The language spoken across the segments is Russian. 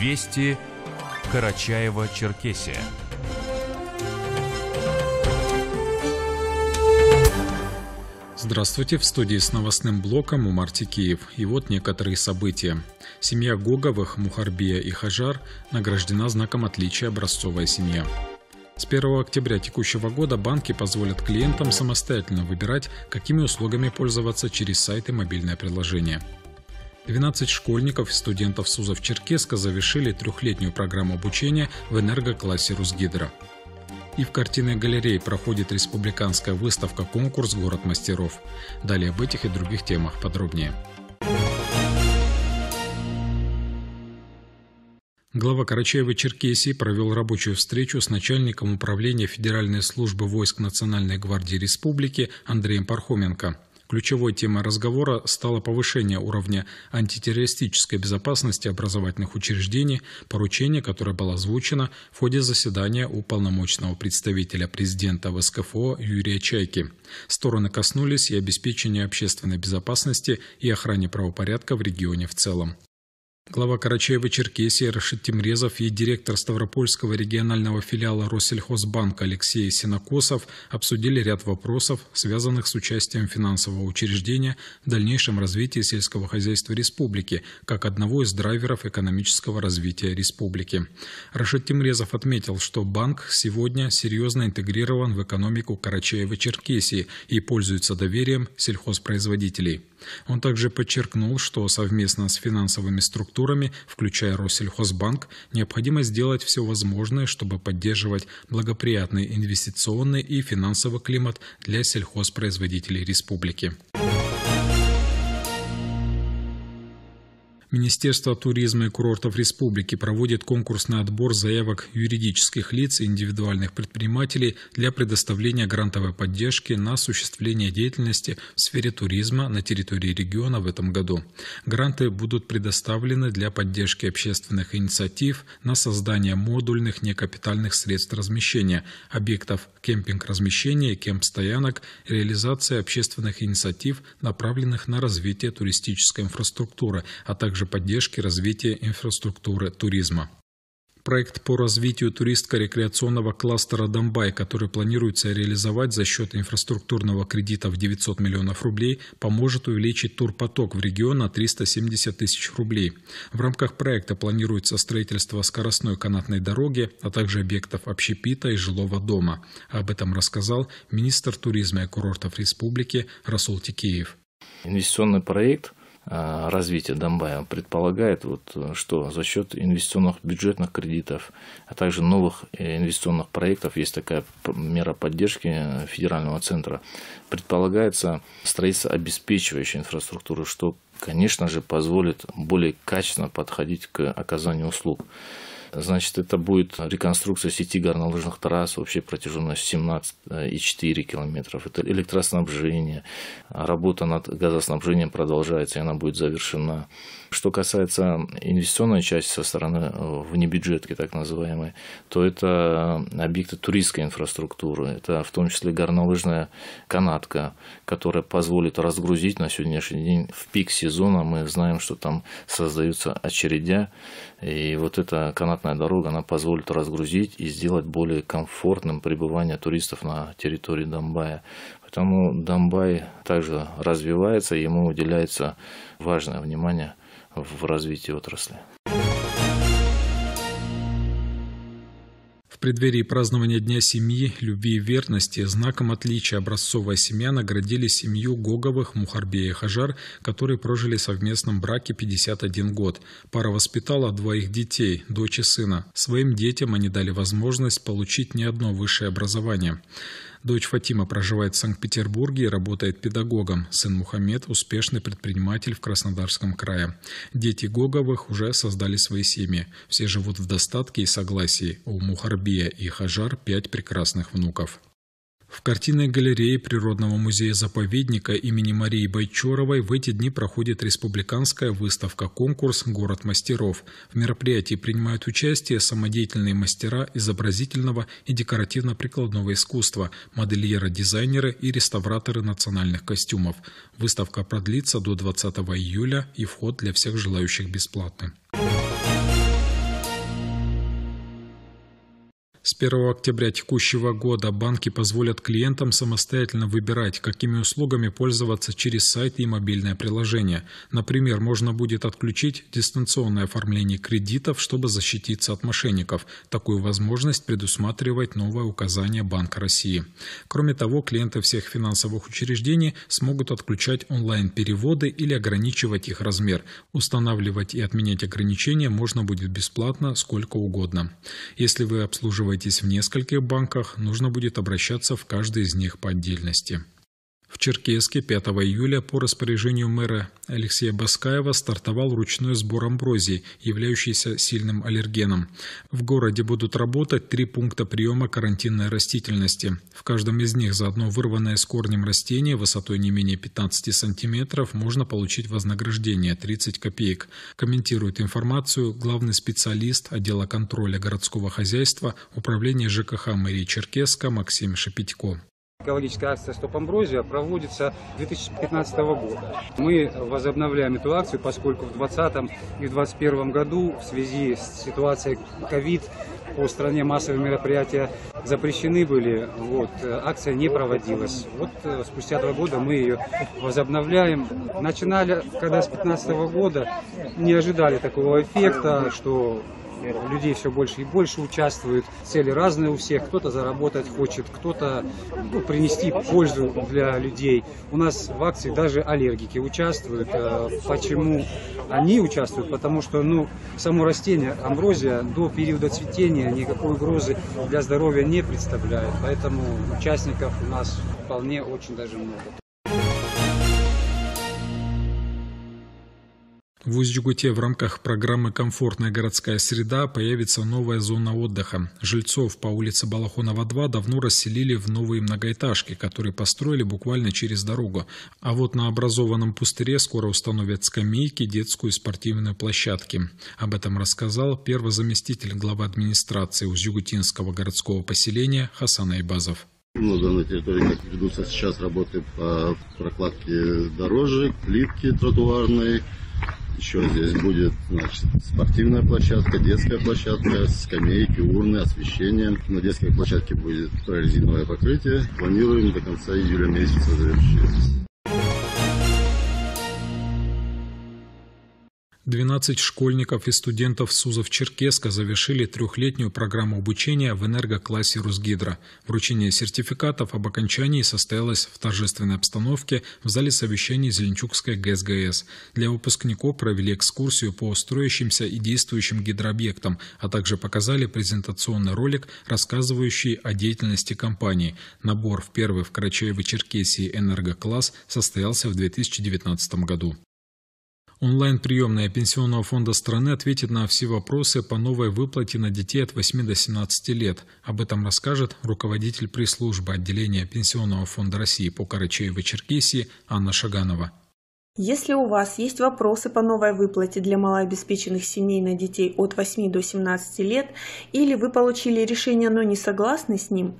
Вести Карачаева-Черкесия. Здравствуйте, в студии с новостным блоком у Марти Киев. И вот некоторые события. Семья Гоговых, Мухарбия и Хажар награждена знаком отличия образцовая семья. С 1 октября текущего года банки позволят клиентам самостоятельно выбирать, какими услугами пользоваться через сайты и мобильное приложение. 12 школьников и студентов СУЗов-Черкеска завершили трехлетнюю программу обучения в энергоклассе «Русгидро». И в картинной галерее проходит республиканская выставка-конкурс «Город мастеров». Далее об этих и других темах подробнее. Глава Карачаева-Черкесии провел рабочую встречу с начальником управления Федеральной службы войск Национальной гвардии республики Андреем Пархоменко. Ключевой темой разговора стало повышение уровня антитеррористической безопасности образовательных учреждений, поручение, которое было озвучено в ходе заседания уполномоченного представителя президента ВСКФО Юрия Чайки. Стороны коснулись и обеспечения общественной безопасности и охране правопорядка в регионе в целом. Глава Карачаева-Черкесии Рашид Тимрезов и директор Ставропольского регионального филиала Россельхозбанка Алексей Синокосов обсудили ряд вопросов, связанных с участием финансового учреждения в дальнейшем развитии сельского хозяйства республики, как одного из драйверов экономического развития республики. Рашид Тимрезов отметил, что банк сегодня серьезно интегрирован в экономику Карачаева-Черкесии и пользуется доверием сельхозпроизводителей. Он также подчеркнул, что совместно с финансовыми структурами, включая Россельхозбанк, необходимо сделать все возможное, чтобы поддерживать благоприятный инвестиционный и финансовый климат для сельхозпроизводителей республики. Министерство туризма и курортов республики проводит конкурсный отбор заявок юридических лиц и индивидуальных предпринимателей для предоставления грантовой поддержки на осуществление деятельности в сфере туризма на территории региона в этом году. Гранты будут предоставлены для поддержки общественных инициатив на создание модульных некапитальных средств размещения, объектов кемпинг-размещения и кемп-стоянок, реализация общественных инициатив, направленных на развитие туристической инфраструктуры, а также также поддержки развития инфраструктуры туризма. Проект по развитию туристско-рекреационного кластера «Домбай», который планируется реализовать за счет инфраструктурного кредита в 900 миллионов рублей, поможет увеличить турпоток в регион на 370 тысяч рублей. В рамках проекта планируется строительство скоростной канатной дороги, а также объектов общепита и жилого дома. Об этом рассказал министр туризма и курортов республики Расул Тикеев. Инвестиционный проект – Э, развития Донбая предполагает, вот, э, что за счет инвестиционных бюджетных кредитов, а также новых э, инвестиционных проектов, есть такая мера поддержки федерального центра, предполагается строительство обеспечивающей инфраструктуры, что, конечно же, позволит более качественно подходить к оказанию услуг. Значит, это будет реконструкция сети горнолыжных трасс общей протяженностью 17,4 километров. Это электроснабжение. Работа над газоснабжением продолжается, и она будет завершена. Что касается инвестиционной части со стороны э, внебюджетки, так называемой, то это объекты туристской инфраструктуры. Это в том числе горнолыжная канатка, которая позволит разгрузить на сегодняшний день в пик сезона. Мы знаем, что там создаются очередя, и вот эта канатка обратная дорога, она позволит разгрузить и сделать более комфортным пребывание туристов на территории Донбая. Поэтому Донбай также развивается, ему уделяется важное внимание в развитии отрасли. преддверии празднования Дня семьи, любви и верности знаком отличия образцовая семья наградили семью Гоговых, Мухарбея и Хажар, которые прожили в совместном браке 51 год. Пара воспитала двоих детей, дочь и сына. Своим детям они дали возможность получить не одно высшее образование. Дочь Фатима проживает в Санкт-Петербурге и работает педагогом. Сын Мухаммед – успешный предприниматель в Краснодарском крае. Дети Гоговых уже создали свои семьи. Все живут в достатке и согласии. У Мухарбия и Хажар пять прекрасных внуков. В картинной галерее Природного музея-заповедника имени Марии Байчоровой в эти дни проходит республиканская выставка-конкурс «Город мастеров». В мероприятии принимают участие самодеятельные мастера изобразительного и декоративно-прикладного искусства, модельеры-дизайнеры и реставраторы национальных костюмов. Выставка продлится до 20 июля и вход для всех желающих бесплатный. 1 октября текущего года банки позволят клиентам самостоятельно выбирать, какими услугами пользоваться через сайт и мобильное приложение. Например, можно будет отключить дистанционное оформление кредитов, чтобы защититься от мошенников. Такую возможность предусматривает новое указание Банка России. Кроме того, клиенты всех финансовых учреждений смогут отключать онлайн-переводы или ограничивать их размер. Устанавливать и отменять ограничения можно будет бесплатно сколько угодно. Если вы обслуживаете находитесь в нескольких банках, нужно будет обращаться в каждый из них по отдельности. В Черкеске 5 июля по распоряжению мэра Алексея Баскаева стартовал ручной сбор амброзии, являющийся сильным аллергеном. В городе будут работать три пункта приема карантинной растительности. В каждом из них за одно вырванное с корнем растение высотой не менее 15 сантиметров можно получить вознаграждение 30 копеек. Комментирует информацию главный специалист отдела контроля городского хозяйства Управления ЖКХ мэрии Черкеска Максим Шепетько. Экологическая акция «Стоп амброзия» проводится 2015 года. Мы возобновляем эту акцию, поскольку в 2020 и в 2021 году в связи с ситуацией COVID по стране массовые мероприятия запрещены были, вот, акция не проводилась. Вот э, спустя два года мы ее возобновляем. Начинали, когда с 2015 года, не ожидали такого эффекта, что Э, людей все больше и больше участвует, цели разные у всех, кто-то заработать хочет, кто-то ну, принести пользу для людей. У нас в акции даже аллергики участвуют. Э, почему они участвуют? Потому что ну, само растение амброзия до периода цветения никакой угрозы для здоровья не представляет. Поэтому участников у нас вполне очень даже много. В Усть-Джугуте в рамках программы «Комфортная городская среда» появится новая зона отдыха. Жильцов по улице Балахонова, 2 давно расселили в новые многоэтажки, которые построили буквально через дорогу. А вот на образованном пустыре скоро установят скамейки, детскую и спортивную площадки. Об этом рассказал первый заместитель главы администрации Узюгутинского городского поселения Хасан Айбазов. Ну, да, на территории, как ведутся сейчас работы по прокладке дорожек, плитки тротуарной, еще здесь будет значит, спортивная площадка, детская площадка, скамейки, урны, освещение. На детской площадке будет резиновое покрытие. Планируем до конца июля месяца завершить. 12 школьников и студентов СУЗов-Черкеска завершили трехлетнюю программу обучения в энергоклассе «Русгидро». Вручение сертификатов об окончании состоялось в торжественной обстановке в зале совещаний Зеленчукской ГСГС. Для выпускников провели экскурсию по строящимся и действующим гидрообъектам, а также показали презентационный ролик, рассказывающий о деятельности компании. Набор в первый в Карачаево-Черкесии энергокласс состоялся в 2019 году. Онлайн-приемная Пенсионного фонда страны ответит на все вопросы по новой выплате на детей от 8 до 17 лет. Об этом расскажет руководитель пресс-службы отделения Пенсионного фонда России по Карачаево-Черкесии Анна Шаганова. Если у вас есть вопросы по новой выплате для малообеспеченных семей на детей от 8 до 17 лет, или вы получили решение, но не согласны с ним,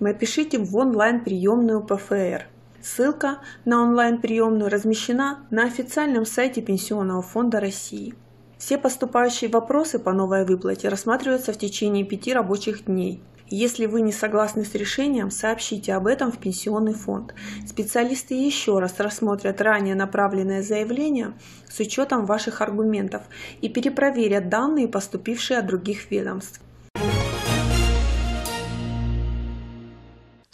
напишите в онлайн-приемную ПФР – Ссылка на онлайн-приемную размещена на официальном сайте Пенсионного фонда России. Все поступающие вопросы по новой выплате рассматриваются в течение пяти рабочих дней. Если вы не согласны с решением, сообщите об этом в пенсионный фонд. Специалисты еще раз рассмотрят ранее направленное заявление с учетом ваших аргументов и перепроверят данные, поступившие от других ведомств.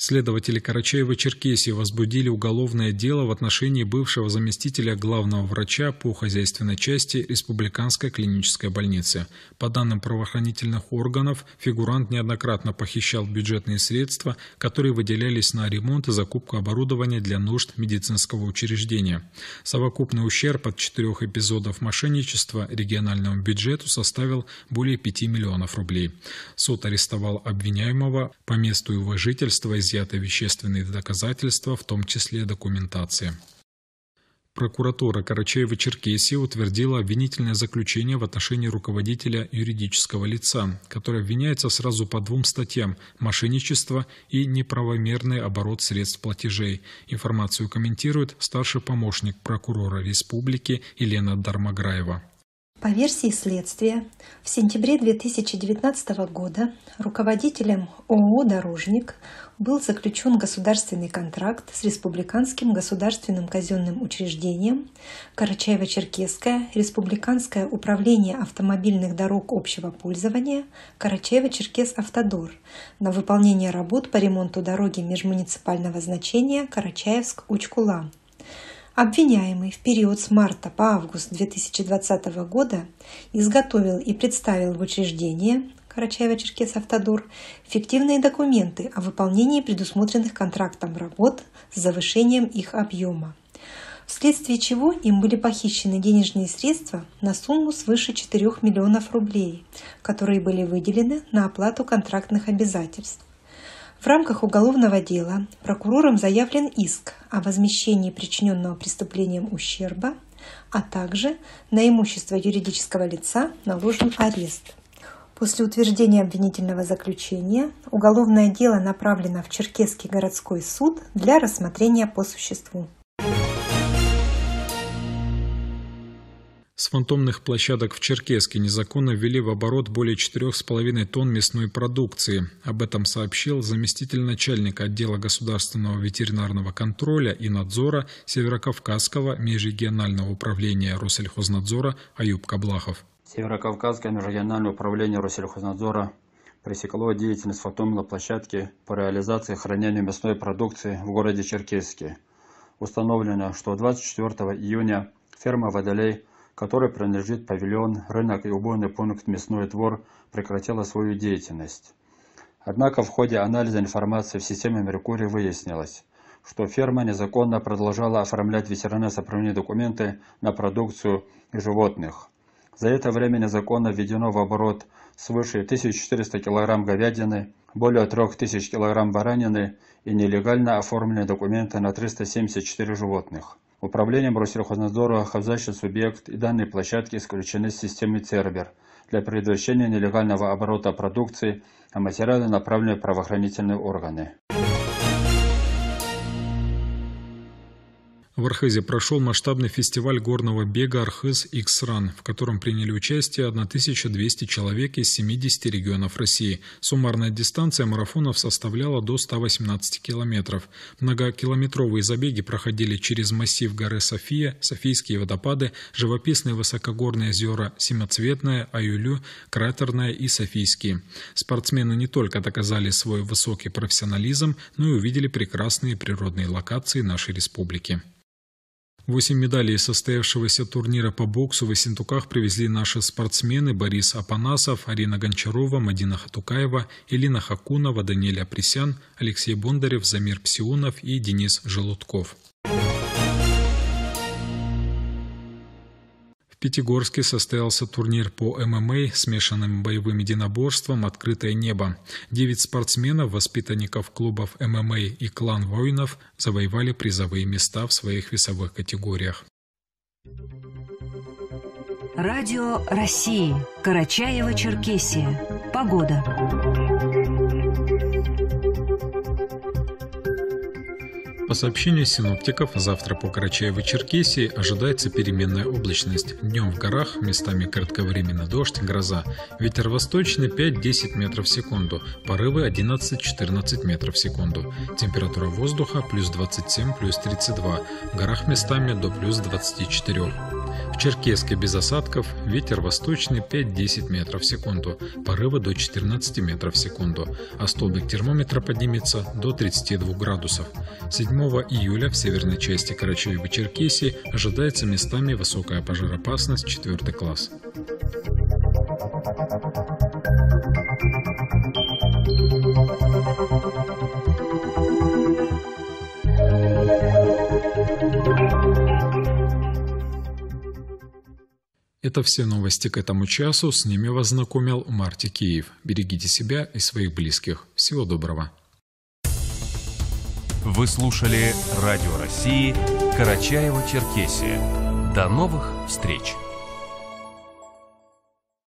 Следователи Карачаева-Черкесии возбудили уголовное дело в отношении бывшего заместителя главного врача по хозяйственной части Республиканской клинической больницы. По данным правоохранительных органов, фигурант неоднократно похищал бюджетные средства, которые выделялись на ремонт и закупку оборудования для нужд медицинского учреждения. Совокупный ущерб от четырех эпизодов мошенничества региональному бюджету составил более 5 миллионов рублей. Суд арестовал обвиняемого по месту его жительства из изъяты вещественные доказательства, в том числе документация. Прокуратура Карачаева-Черкесии утвердила обвинительное заключение в отношении руководителя юридического лица, который обвиняется сразу по двум статьям – мошенничество и неправомерный оборот средств платежей. Информацию комментирует старший помощник прокурора республики Елена Дармограева. По версии следствия, в сентябре 2019 года руководителем ООО «Дорожник» был заключен государственный контракт с Республиканским государственным казенным учреждением Карачаево-Черкесское Республиканское управление автомобильных дорог общего пользования Карачаево-Черкес-Автодор на выполнение работ по ремонту дороги межмуниципального значения Карачаевск-Учкула Обвиняемый в период с марта по август 2020 года изготовил и представил в учреждение карачаево черкес Автодор фиктивные документы о выполнении предусмотренных контрактом работ с завышением их объема, вследствие чего им были похищены денежные средства на сумму свыше 4 миллионов рублей, которые были выделены на оплату контрактных обязательств. В рамках уголовного дела прокурором заявлен иск о возмещении причиненного преступлением ущерба, а также на имущество юридического лица наложен арест. После утверждения обвинительного заключения уголовное дело направлено в Черкесский городской суд для рассмотрения по существу. С фантомных площадок в Черкеске незаконно ввели в оборот более 4,5 тонн мясной продукции. Об этом сообщил заместитель начальника отдела государственного ветеринарного контроля и надзора Северокавказского межрегионального управления Россельхознадзора Аюб Каблахов. Северокавказское межрегиональное управление Россельхознадзора пресекло деятельность фантомной площадки по реализации и хранению мясной продукции в городе Черкеске. Установлено, что 24 июня ферма «Водолей» которой принадлежит павильон, рынок и убойный пункт «Мясной двор» прекратила свою деятельность. Однако в ходе анализа информации в системе «Меркурий» выяснилось, что ферма незаконно продолжала оформлять ветеринарно-сопроводные документы на продукцию и животных. За это время незаконно введено в оборот свыше 1400 кг говядины, более 3000 кг баранины и нелегально оформлены документы на 374 животных. Управлением Россельхознадзора хозяйствует субъект и данные площадки исключены с системы Цербер для предотвращения нелегального оборота продукции, а материалы направлены в правоохранительные органы. В Архизе прошел масштабный фестиваль горного бега «Архиз X-Run», в котором приняли участие 1200 человек из 70 регионов России. Суммарная дистанция марафонов составляла до 118 километров. Многокилометровые забеги проходили через массив горы София, Софийские водопады, живописные высокогорные озера Семицветное, Аюлю, Кратерное и Софийские. Спортсмены не только доказали свой высокий профессионализм, но и увидели прекрасные природные локации нашей республики. Восемь медалей состоявшегося турнира по боксу в Осентуках привезли наши спортсмены Борис Апанасов, Арина Гончарова, Мадина Хатукаева, Элина Хакунова, Даниэль Апресян, Алексей Бондарев, Замир Псионов и Денис Желудков. Пятигорске состоялся турнир по ММА, смешанным боевым единоборством «Открытое небо». Девять спортсменов, воспитанников клубов ММА и клан воинов завоевали призовые места в своих весовых категориях. Радио России. Карачаево-Черкесия. Погода. По сообщению синоптиков, завтра по Карачаево-Черкесии ожидается переменная облачность. Днем в горах, местами кратковременно дождь, гроза. Ветер восточный 5-10 метров в секунду, порывы 11-14 метров в секунду. Температура воздуха плюс 27, плюс 32, в горах местами до плюс 24. В Черкеске без осадков, ветер восточный 5-10 метров в секунду, порывы до 14 метров в секунду, а столбик термометра поднимется до 32 градусов. 7 июля в северной части Карачаево-Черкесии ожидается местами высокая пожароопасность 4 класс. Это все новости к этому часу. С ними вас знакомил Марти Киев. Берегите себя и своих близких. Всего доброго. Вы слушали Радио России «Карачаево-Черкесия». До новых встреч!